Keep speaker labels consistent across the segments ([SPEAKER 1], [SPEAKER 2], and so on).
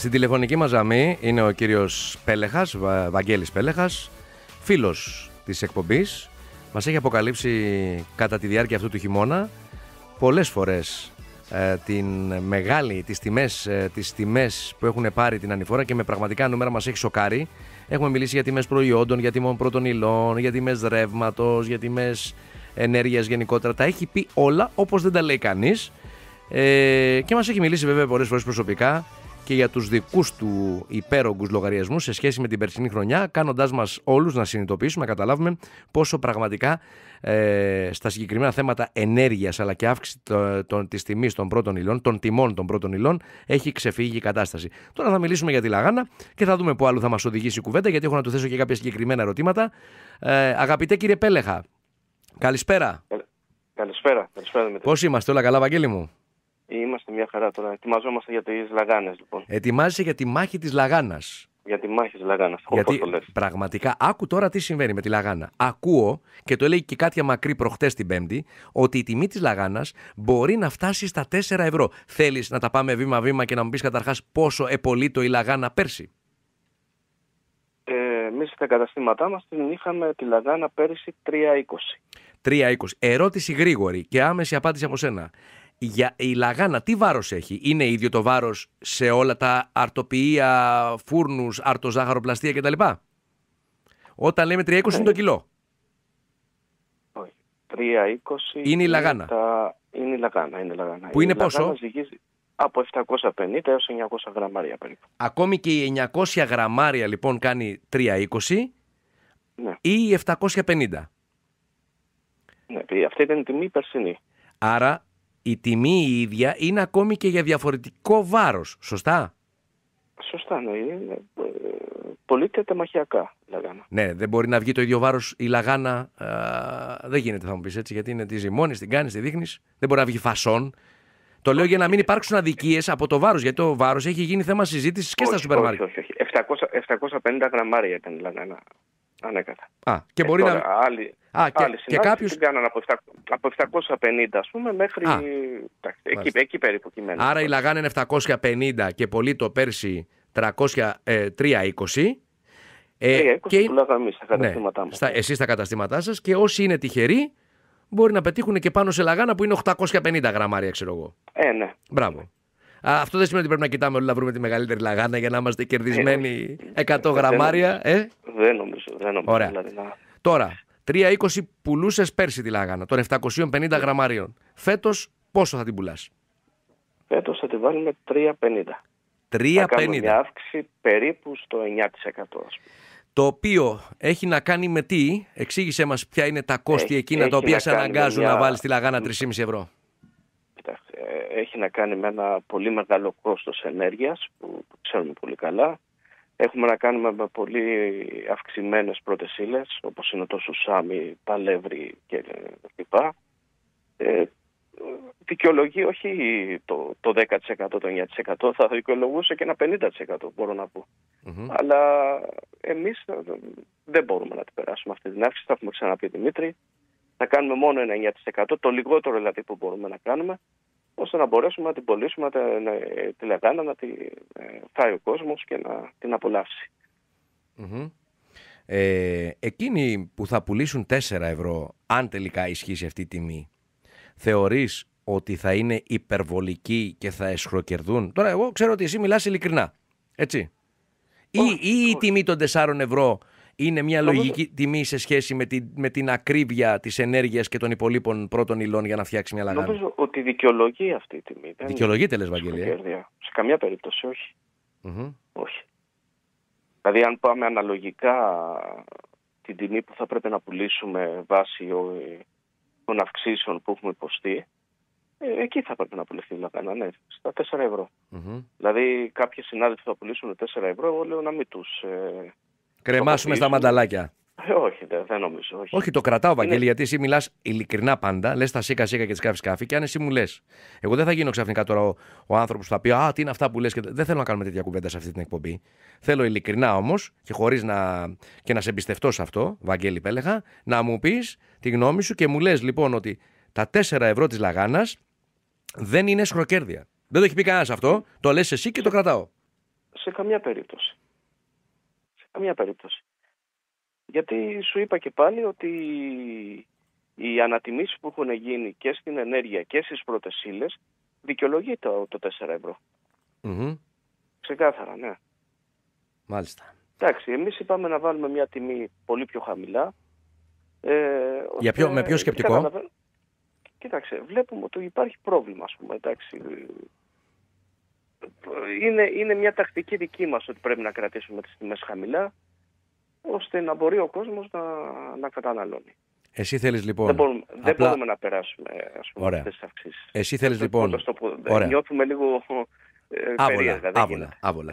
[SPEAKER 1] Στην τηλεφωνική μας γραμμή είναι ο κύριος Πέλεχας, Βαγγέλης Πέλεχας, φίλος της εκπομπής. Μας έχει αποκαλύψει κατά τη διάρκεια αυτού του χειμώνα πολλές φορές ε, την μεγάλη, τις τιμές, ε, τις που έχουν πάρει την ανηφόρα και με πραγματικά νούμερα μας έχει σοκάρει. Έχουμε μιλήσει για τιμές προϊόντων, για τιμών πρώτων υλών, για τιμές ρεύματος, για τιμές ενέργειας γενικότερα. Τα έχει πει όλα όπως δεν τα λέει κανείς. Ε, και μας έχει μιλήσει βέβαια πολλές φορές προσωπικά και για τους δικούς του υπέρογκους λογαριασμούς σε σχέση με την περσινή χρονιά, κάνοντάς μας όλους να συνειδητοποιήσουμε, να καταλάβουμε πόσο πραγματικά ε, στα συγκεκριμένα θέματα ενέργειας αλλά και αύξηση το, το, της τιμής των πρώτων υλών, των τιμών των πρώτων υλών, έχει ξεφύγει η κατάσταση. Τώρα θα μιλήσουμε για τη Λαγάνα και θα δούμε που άλλο θα μας οδηγήσει η κουβέντα, γιατί έχω να του θέσω και κάποια συγκεκριμένα ερωτήματα. Ε, αγαπητέ κύριε Πέλεχα, καλησπέρα.
[SPEAKER 2] Καλησπέρα. καλησπέρα.
[SPEAKER 1] Πώς είμαστε, όλα καλά, Βαγγέλη μου.
[SPEAKER 2] Είμαστε μια χαρά τώρα. Ετοιμαζόμαστε για τις λαγάνες, λοιπόν.
[SPEAKER 1] Ετοιμάζεσαι για τη μάχη της λαγάνας.
[SPEAKER 2] Για τη μάχη της λαγάνας. Γιατί
[SPEAKER 1] το λες. πραγματικά, άκου τώρα τι συμβαίνει με τη λαγάνα. Ακούω και το έλεγε και κάτι μακρύ προχτές την Πέμπτη, ότι η τιμή της λαγάνας μπορεί να φτάσει στα 4 ευρώ. Θέλεις να τα πάμε βήμα-βήμα και να μου πεις καταρχάς πόσο επολύτω η λαγάνα πέρσι.
[SPEAKER 2] Ε, Εμείς στα καταστήματά μας την είχαμε τη λαγάνα πέρσι 3,20.
[SPEAKER 1] 3,20. Ερώτηση γρήγορη και άμεση απάντηση από σένα. Για, η λαγάνα τι βάρος έχει, είναι ίδιο το βάρος σε όλα τα αρτοποιία, φούρνους, αρτοζάχαροπλαστεία κτλ. Όταν λέμε 320 είναι το ε, κιλό.
[SPEAKER 2] Όχι, 320 είναι η λαγάνα. Τα... Είναι η λαγάνα, είναι η λαγάνα. Που είναι, πόσο? Ζυγίζει από 750 έως 900 γραμμάρια περίπου.
[SPEAKER 1] Ακόμη και η 900 γραμμάρια λοιπόν κάνει 320 ναι. ή 750. Ναι,
[SPEAKER 2] αυτή ήταν η τιμή περσινή.
[SPEAKER 1] Άρα η τιμή η ίδια είναι ακόμη και για διαφορετικό βάρος, σωστά.
[SPEAKER 2] Σωστά, ναι. Είναι ε, πολύ τεταμαχιακά λαγάνα.
[SPEAKER 1] Ναι, δεν μπορεί να βγει το ίδιο βάρος η λαγάνα. δεν γίνεται, θα μου πεις έτσι, γιατί είναι τη ζυμώνη, την κάνεις, τη δείχνεις. Δεν μπορεί να βγει φασόν. Το λέω για να μην υπάρξουν αδικίες από το βάρος, γιατί το βάρος έχει γίνει θέμα συζήτησης και στα σούπερ
[SPEAKER 2] μάρκετ. Όχι, όχι, 700, 750 γραμμάρια ήταν η λαγάνα Ανέκατα. Ναι, Α, και ε, μπορεί να. Άλλοι, Α, και, και την κάνανε από, 750 ας πούμε μέχρι. Α, εκεί, εκεί, περίπου Άρα η
[SPEAKER 1] Λαγάν είναι 750 και πολύ το πέρσι 320. Ε, ε και... λάβαμε εμείς στα ναι, καταστήματά ναι, μας. Στα, εσείς στα καταστήματά σας και όσοι είναι τυχεροί μπορεί να πετύχουν και πάνω σε λαγάνα που είναι 850 γραμμάρια, ξέρω εγώ. Ε, ναι. Μπράβο. Αυτό δεν σημαίνει ότι πρέπει να κοιτάμε όλοι να βρούμε τη μεγαλύτερη λαγάνα για να είμαστε κερδισμένοι 100 ε, ε, ε, γραμμάρια. Ε?
[SPEAKER 2] Δεν νομίζω. Δεν νομίζω Ωραία. Δηλαδή,
[SPEAKER 1] Τώρα, 3,20 πουλούσες πέρσι τη λαγάνα των 750 γραμμαρίων. Φέτος πόσο θα την πουλάς.
[SPEAKER 2] Φέτος θα τη βάλουμε 3,50. 3,50. Θα μια αύξηση περίπου στο 9%.
[SPEAKER 1] Το οποίο έχει να κάνει με τι, εξήγησε μας ποια είναι τα κόστη εκείνα τα οποία σε αναγκάζουν να βάλεις τη λαγάνα 3,5 ευρώ.
[SPEAKER 2] Ε, έχει να κάνει με ένα πολύ μεγάλο κόστος ενέργειας που ξέρουμε πολύ καλά. Έχουμε να κάνουμε με πολύ αυξημένες πρώτες ύλες όπως είναι το σουσάμι, παλεύρι και ε, λοιπά. Ε, δικαιολογεί όχι το, το 10%, το 9%, θα δικαιολογούσε και ένα 50% μπορώ να πω. Αλλά εμείς ε, δεν μπορούμε να την περάσουμε αυτή την αύξηση, θα έχουμε ξαναπεί Δημήτρη. Θα κάνουμε μόνο ένα 9%, το λιγότερο δηλαδή που μπορούμε να κάνουμε, ώστε να μπορέσουμε να την πωλήσουμε ε, τη λαγάνα, να τη ε, φάει ο κόσμος και να την απολαύσει.
[SPEAKER 1] Ε, εκείνοι που θα πουλήσουν 4 ευρώ, αν τελικά ισχύσει αυτή η τιμή, θεωρείς ότι θα είναι υπερβολική και θα εσχροκερδούν. Τώρα εγώ ξέρω ότι εσύ μιλάς ειλικρινά, έτσι. Ή, oh, ή η η τιμη των 4 ευρώ είναι μια λογική τιμή σε σχέση με την, με την ακρίβεια της ενέργειας και των υπολείπων πρώτων υλών για να φτιάξει μια λαγάνη.
[SPEAKER 2] Νομίζω ότι δικαιολογεί αυτή η τιμή. Δεν δικαιολογείται, λες, Βαγγελία. Σε καμία περίπτωση, όχι. όχι. Δηλαδή, αν πάμε αναλογικά την τιμή που θα πρέπει να πουλήσουμε βάσει των αυξήσεων που έχουμε υποστεί, ε, εκεί θα πρέπει να πουληθεί η λαγάνη, ναι, στα 4 ευρω mm-hmm. Δηλαδή, κάποιοι συνάδελφοι θα πουλήσουν 4 ευρώ, εγώ λέω να μην τους. Ε, Κρεμάσουμε στα μανταλάκια. Ε, όχι, δεν, δεν νομίζω. Όχι. όχι, το κρατάω, Βαγγέλη, είναι...
[SPEAKER 1] γιατί εσύ μιλάς ειλικρινά πάντα. Λες τα σίκα σίκα και τις κάφει κάφη. Και αν εσύ μου λες, εγώ δεν θα γίνω ξαφνικά τώρα ο, ο άνθρωπος που θα πει Α, τι είναι αυτά που λες. Και... Δεν θέλω να κάνουμε τέτοια κουβέντα σε αυτή την εκπομπή. Θέλω ειλικρινά όμως και χωρίς να... Και να σε εμπιστευτώ σε αυτό, Βαγγέλη πέλεγα, να μου πεις τη γνώμη σου και μου λες λοιπόν ότι τα 4 ευρώ της λαγάνας δεν είναι σχροκέρδια. Δεν το έχει πει κανένας αυτό. Το λες εσύ και το κρατάω.
[SPEAKER 2] Σε καμιά περίπτωση. Καμία περίπτωση. Γιατί σου είπα και πάλι ότι οι ανατιμήσεις που έχουν γίνει και στην ενέργεια και στις πρώτες ύλες δικαιολογεί το, το 4 ευρώ. Ξεκάθαρα, ναι. Μάλιστα. Εντάξει, εμείς είπαμε να βάλουμε μια τιμή πολύ πιο χαμηλά. Ε, Για ποιο, με ποιο σκεπτικό? Κοίταξε, βλέπουμε ότι υπάρχει πρόβλημα, ας πούμε, εντάξει είναι, είναι μια τακτική δική μας ότι πρέπει να κρατήσουμε τις τιμές χαμηλά ώστε να μπορεί ο κόσμος να, να καταναλώνει.
[SPEAKER 1] Εσύ θέλεις λοιπόν... Δεν μπορούμε, δεν μπορούμε
[SPEAKER 2] να περάσουμε ας πούμε,
[SPEAKER 1] τις αυξήσεις. Εσύ θέλεις λοιπόν...
[SPEAKER 2] Νιώθουμε λίγο ε, άβολα, ε, άβολα,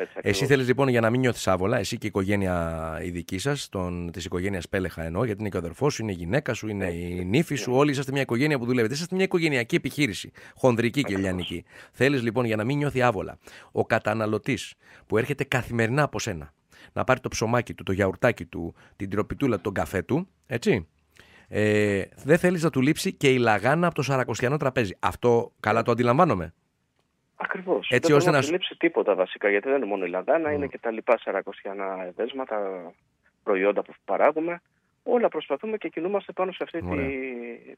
[SPEAKER 2] έτσι, εσύ θέλεις
[SPEAKER 1] λοιπόν για να μην νιώθεις άβολα, εσύ και η οικογένεια η δική σας, της οικογένειας Πέλεχα εννοώ, γιατί είναι και ο αδερφός σου, είναι η γυναίκα σου, είναι η νύφη σου, όλοι είσαστε μια οικογένεια που δουλεύετε. Είσαστε μια οικογενειακή επιχείρηση, χονδρική και λιανική. Θέλεις λοιπόν για να μην νιώθει άβολα ο καταναλωτής που έρχεται καθημερινά από σένα να πάρει το ψωμάκι του, το γιαουρτάκι του, την τροπιτούλα, τον καφέ του, έτσι. Ε, δεν θέλεις να του λείψει και η λαγάνα από το σαρακοστιανό τραπέζι. Αυτό καλά το αντιλαμβάνομαι.
[SPEAKER 2] Ακριβώς. Έτσι δεν ώστε να σου... τίποτα βασικά, γιατί δεν είναι μόνο η λαδάνα, mm. είναι και τα λοιπά σαρακοστιανά εδέσματα, προϊόντα που παράγουμε. Όλα προσπαθούμε και κινούμαστε πάνω σε αυτή τη,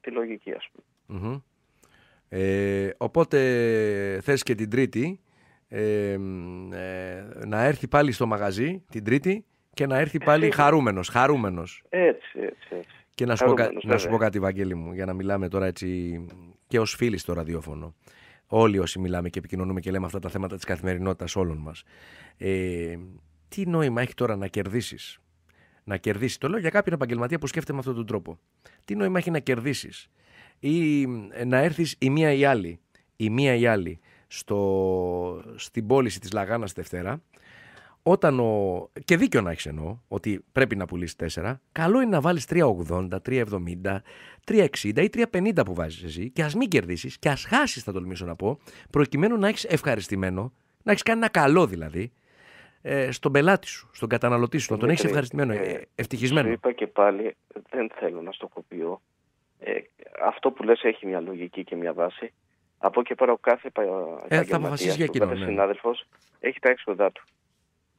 [SPEAKER 2] τη λογική, ας πούμε.
[SPEAKER 1] Ε, οπότε θες και την Τρίτη ε, ε, να έρθει πάλι στο μαγαζί την Τρίτη και να έρθει ε, πάλι χαρούμενος, χαρούμενος.
[SPEAKER 2] Έτσι, έτσι, Και να σου, πω, να σου πω
[SPEAKER 1] κάτι Βαγγέλη μου για να μιλάμε τώρα έτσι και ως φίλη στο ραδιόφωνο όλοι όσοι μιλάμε και επικοινωνούμε και λέμε αυτά τα θέματα της καθημερινότητας όλων μας. Ε, τι νόημα έχει τώρα να κερδίσεις. Να κερδίσεις. Το λέω για κάποιον επαγγελματία που σκέφτεται με αυτόν τον τρόπο. Τι νόημα έχει να κερδίσεις ή ε, να έρθεις η μία ή άλλη, η μία ή άλλη στο, στην πώληση της λαγάνας Δευτέρα όταν ο. και δίκιο να έχεις εννοώ ότι πρέπει να πουλήσεις 4, καλό είναι να βάλεις 3,80, 3,70, 3,60 ή 3,50 που βάζεις εσύ και ας μην κερδίσεις και ας χάσεις, θα τολμήσω να πω, προκειμένου να έχεις ευχαριστημένο, να έχεις κάνει ένα καλό δηλαδή, ε, στον πελάτη σου, στον καταναλωτή σου, να τον έχεις ευχαριστημένο, ε, ε, ευτυχισμένο. Σου είπα
[SPEAKER 2] και πάλι, δεν θέλω να κοπιώ. Ε, αυτό που λες έχει μια λογική και μια βάση. Από και πέρα ο κάθε ε, θα ο κάθε ναι. έχει τα έξοδά του.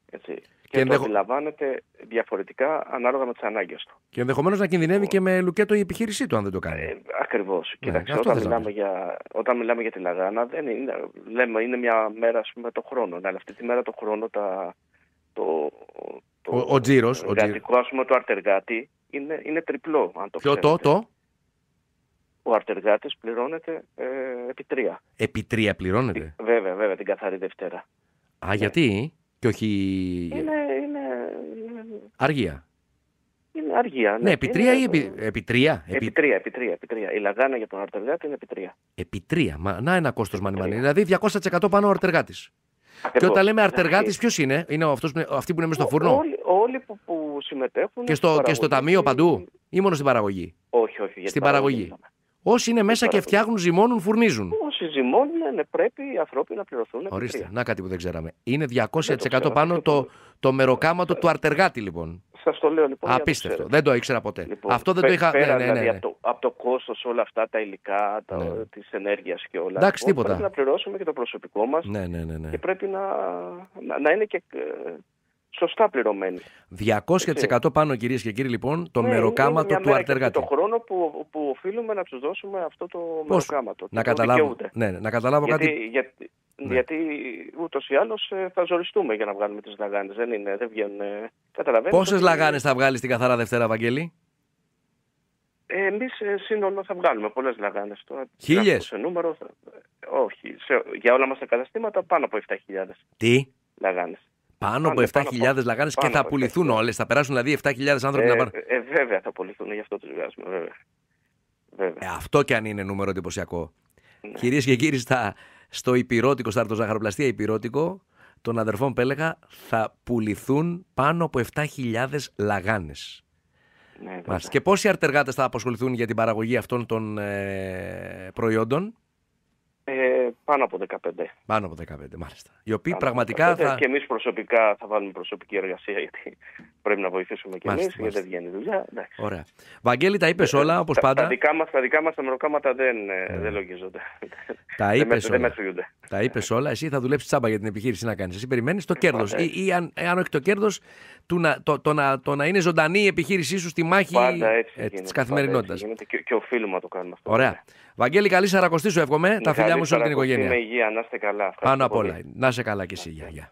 [SPEAKER 2] Και, και ενδεχο... το αντιλαμβάνεται διαφορετικά ανάλογα με τις ανάγκες του.
[SPEAKER 1] Και ενδεχομένως να κινδυνεύει και με λουκέτο η επιχείρησή του, αν δεν το κάνει. Ε,
[SPEAKER 2] Ακριβώς. Ναι, Κοιτάξτε, όταν, μιλάμε για, όταν μιλάμε για τη Λαγάνα, δεν είναι, λέμε είναι μια μέρα ας πούμε, το χρόνο. Ναι, αλλά αυτή τη μέρα το χρόνο τα, το, ο, ο τζίρος, το εργατικό, ας πούμε, το αρτεργάτη είναι, είναι τριπλό. Αν το το, ο αρτεργάτης πληρώνεται ε, επί τρία.
[SPEAKER 1] Επί τρία πληρώνεται.
[SPEAKER 2] Βέβαια, βέβαια, την καθαρή Δευτέρα.
[SPEAKER 1] Α, γιατί? Και όχι... Είναι, είναι... Αργία.
[SPEAKER 2] Είναι αργία. Ναι, ναι επί τρία είναι... ή επί,
[SPEAKER 1] επί τρία. Επί... επί Η επι επι
[SPEAKER 2] τρια επι τρια επι τρια επι τρια η λαγανα για τον αρτεργάτη είναι επί τρία.
[SPEAKER 1] Επί τρία. Μα, να ένα κόστος μανιμανί. Δηλαδή 200% πάνω ο αρτεργάτης. Και όταν λέμε αρτεργάτης, ναι, ποιος είναι, είναι αυτοί που είναι μέσα στο φούρνο. Όλοι,
[SPEAKER 2] όλοι που, που συμμετέχουν. Και στο, και στο
[SPEAKER 1] ταμείο παντού, ή μόνο στην παραγωγή.
[SPEAKER 2] Όχι, όχι. στην παραγωγή. παραγωγή.
[SPEAKER 1] Όσοι είναι μέσα και φτιάχνουν, ζυμώνουν, φουρνίζουν.
[SPEAKER 2] Όσοι ζυμώνουν, ναι, πρέπει οι άνθρωποι να πληρωθούν. Ορίστε,
[SPEAKER 1] να κάτι που δεν ξέραμε. Είναι 200% πάνω το, το μεροκάματο του αρτεργάτη, λοιπόν.
[SPEAKER 2] Σας το λέω λοιπόν. Απίστευτο.
[SPEAKER 1] δεν το ήξερα ποτέ. Λοιπόν, Αυτό δεν το είχα. Πέρα, ναι, ναι, δηλαδή, ναι,
[SPEAKER 2] από το, κόστος όλα αυτά τα υλικά, της ενέργειας και όλα. Εντάξει, λοιπόν, τίποτα. Πρέπει να πληρώσουμε και το προσωπικό μας.
[SPEAKER 1] Ναι, ναι, ναι, Και
[SPEAKER 2] πρέπει να, να είναι και ε, σωστά πληρωμένοι.
[SPEAKER 1] 200% πάνω κυρίες και κύριοι λοιπόν το ναι, μεροκάματο του αρτεργάτη. Το
[SPEAKER 2] χρόνο που, που οφείλουμε να τους δώσουμε αυτό το Πώς, μεροκάματο. Να, καταλάβω,
[SPEAKER 1] ναι, ναι, να καταλάβω κάτι.
[SPEAKER 2] Για, ναι. Γιατί ούτως ή άλλως ε, θα ζοριστούμε για να βγάλουμε τις λαγάνες. Δεν, είναι, δεν βγαίνουν. Ε, Πόσες ότι...
[SPEAKER 1] λαγάνες θα βγάλεις την καθαρά Δευτέρα, Βαγγέλη.
[SPEAKER 2] Ε, Εμείς ε, σύνολο θα βγάλουμε πολλές λαγάνες τώρα. Χίλιες. Σε νούμερο. Όχι. Για όλα μας τα καταστήματα πάνω από 7.000. Τι. λαγάνες.
[SPEAKER 1] Πάνω από 7.000 λαγάνες και θα πουληθούν όλες. Θα περάσουν δηλαδή 7.000 άνθρωποι ε, να πάρουν. Ε,
[SPEAKER 2] ε, βέβαια θα πουληθούν, γι' αυτό τους βγάζουμε. Βέβαια. Ε,
[SPEAKER 1] αυτό κι αν είναι νούμερο εντυπωσιακό. Ναι. Κυρίες και κύριοι, στα, στο υπηρώτικο, στα αρτοζαχαροπλαστία υπηρώτικο των αδερφών Πέλεγα θα πουληθούν πάνω από 7.000 λαγάνες. Ναι, και πόσοι αρτεργάτες θα αποσχοληθούν για την παραγωγή αυτών των ε, προϊόντων.
[SPEAKER 2] Ε, πάνω από 15.
[SPEAKER 1] Πάνω από 15, μάλιστα. Οι οποίοι πραγματικά. θα... Και
[SPEAKER 2] εμείς προσωπικά θα βάλουμε προσωπική εργασία, γιατί πρέπει να βοηθήσουμε και εμείς, γιατί δεν βγαίνει δουλειά.
[SPEAKER 1] Ωραία. Βαγγέλη, τα είπες ε, όλα όπως πάντα. Τα, δικά
[SPEAKER 2] μας τα, μεροκάματα δεν, ε. ε. δεν λογίζονται. Τα είπε όλα.
[SPEAKER 1] Τα είπες όλα. Εσύ θα δουλέψεις τσάμπα για την επιχείρηση να κάνεις. Εσύ περιμένεις το κέρδος. Ή, αν, ε, αν όχι το κέρδος, το, το, να, είναι ζωντανή η επιχείρησή σου στη μάχη ε, τη καθημερινότητα.
[SPEAKER 2] Και, και οφείλουμε να το κάνουμε αυτό.
[SPEAKER 1] Ωραία. Βαγγέλη, καλή σαρακοστή σου εύχομαι. Τα φιλιά μου σε όλη την οικογένεια. Με υγεία,
[SPEAKER 2] να είστε καλά. Πάνω απ' όλα.
[SPEAKER 1] Να είσαι καλά κι εσύ. γεια.